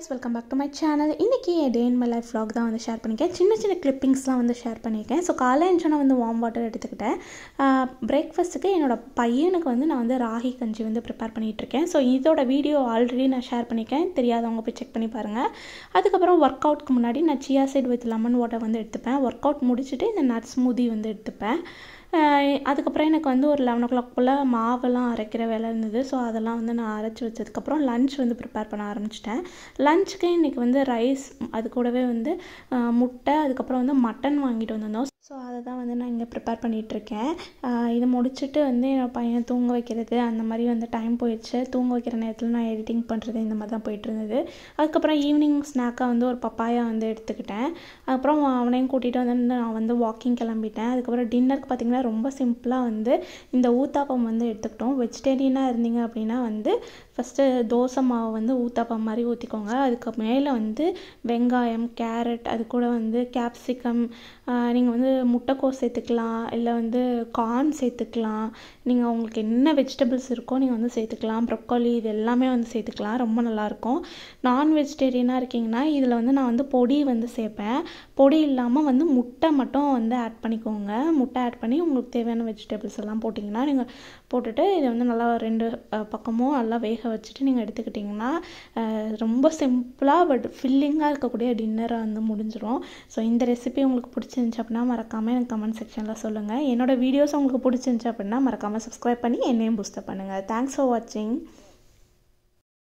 guys welcome back to my channel இன்றைக்கி day in my life vlog தான் வந்து share பண்ணியிருக்கேன் சின்ன சின்ன கிளிப்பிங்ஸ்லாம் வந்து ஷேர் பண்ணியிருக்கேன் ஸோ காலையில் எஞ்சோன்னா வந்து வார்ம் வாட்டர் எடுத்துக்கிட்டேன் பிரேக்ஃபாஸ்ட்டுக்கு என்னோடய பையனுக்கு வந்து நான் வந்து ராகி கஞ்சி வந்து ப்ரிப்பேர் பண்ணிகிட்ருக்கேன் ஸோ இதோட வீடியோ ஆல்ரெடி நான் ஷேர் பண்ணியிருக்கேன் தெரியாதவங்க போய் செக் பண்ணி பாருங்கள் அதுக்கப்புறம் ஒர்க் அவுட்க்கு முன்னாடி நான் chia seed with lemon water வந்து எடுத்துப்பேன் ஒர்க் அவுட் முடிச்சுட்டு இந்த நட்ஸ் ஸ்மூதி வந்து எடுத்துப்பேன் அதுக்கப்புறம் எனக்கு வந்து ஒரு லெவன் ஓ கிளாக் போல் மாவெல்லாம் அரைக்கிற வேலை இருந்தது ஸோ அதெல்லாம் வந்து நான் அரைச்சி வச்சதுக்கப்புறம் லன்ச் வந்து ப்ரிப்பேர் பண்ண ஆரம்பிச்சிட்டேன் லன்ச்சுக்கு இன்றைக்கி வந்து ரைஸ் அது கூடவே வந்து முட்டை அதுக்கப்புறம் வந்து மட்டன் வாங்கிட்டு வந்திருந்தோம் ஸோ அதை தான் வந்து நான் இங்கே ப்ரிப்பேர் பண்ணிகிட்ருக்கேன் இதை முடிச்சுட்டு வந்து என் பையன் தூங்க வைக்கிறது அந்த மாதிரி வந்து டைம் போயிடுச்சு தூங்க வைக்கிற நேரத்தில் நான் எடிட்டிங் பண்ணுறது இந்த மாதிரி தான் போயிட்டு இருந்தது அதுக்கப்புறம் ஈவினிங் ஸ்நாக்காக வந்து ஒரு பப்பாயை வந்து எடுத்துக்கிட்டேன் அப்புறம் அவனையும் கூட்டிகிட்டு வந்து நான் வந்து வாக்கிங் கிளம்பிட்டேன் அதுக்கப்புறம் டின்னருக்கு பார்த்திங்கன்னா ரொம்ப சிம்பிளாக வந்து இந்த ஊத்தாப்பம் வந்து எடுத்துக்கிட்டோம் வெஜிடேரியனாக இருந்தீங்க அப்படின்னா வந்து ஃபஸ்ட்டு தோசை மாவு வந்து ஊத்தாப்பம் மாதிரி ஊற்றிக்கோங்க அதுக்கு மேலே வந்து வெங்காயம் கேரட் அது கூட வந்து கேப்சிகம் நீங்கள் வந்து முட்டைக்கோஸ் சேர்த்துக்கலாம் இல்லை வந்து கார்ன் சேர்த்துக்கலாம் நீங்கள் உங்களுக்கு என்ன வெஜிடபிள்ஸ் இருக்கோ நீங்கள் வந்து சேர்த்துக்கலாம் ப்ரொக்கோலி இது எல்லாமே வந்து சேர்த்துக்கலாம் ரொம்ப நல்லாயிருக்கும் நான் வெஜிடேரியனாக இருக்கீங்கன்னா இதில் வந்து நான் வந்து பொடி வந்து சேர்ப்பேன் பொடி இல்லாமல் வந்து முட்டை மட்டும் வந்து ஆட் பண்ணிக்கோங்க முட்டை ஆட் பண்ணி உங்களுக்கு தேவையான வெஜிடபிள்ஸ் எல்லாம் போட்டிங்கன்னா நீங்கள் போட்டுட்டு இதை வந்து நல்லா ரெண்டு பக்கமும் நல்லா வேக பட்டை வச்சுட்டு நீங்கள் எடுத்துக்கிட்டிங்கன்னா ரொம்ப சிம்பிளாக பட் ஃபில்லிங்காக இருக்கக்கூடிய டின்னராக வந்து முடிஞ்சிடும் ஸோ இந்த ரெசிபி உங்களுக்கு பிடிச்சிருந்துச்சி அப்படின்னா மறக்காமல் எனக்கு கமெண்ட் செக்ஷனில் சொல்லுங்கள் என்னோடய வீடியோஸ் உங்களுக்கு பிடிச்சிருந்துச்சி அப்படின்னா மறக்காமல் சப்ஸ்கிரைப் பண்ணி என்னையும் பூஸ்டப் பண்ணுங்கள் தேங்க்ஸ் ஃபார் வாட்சிங்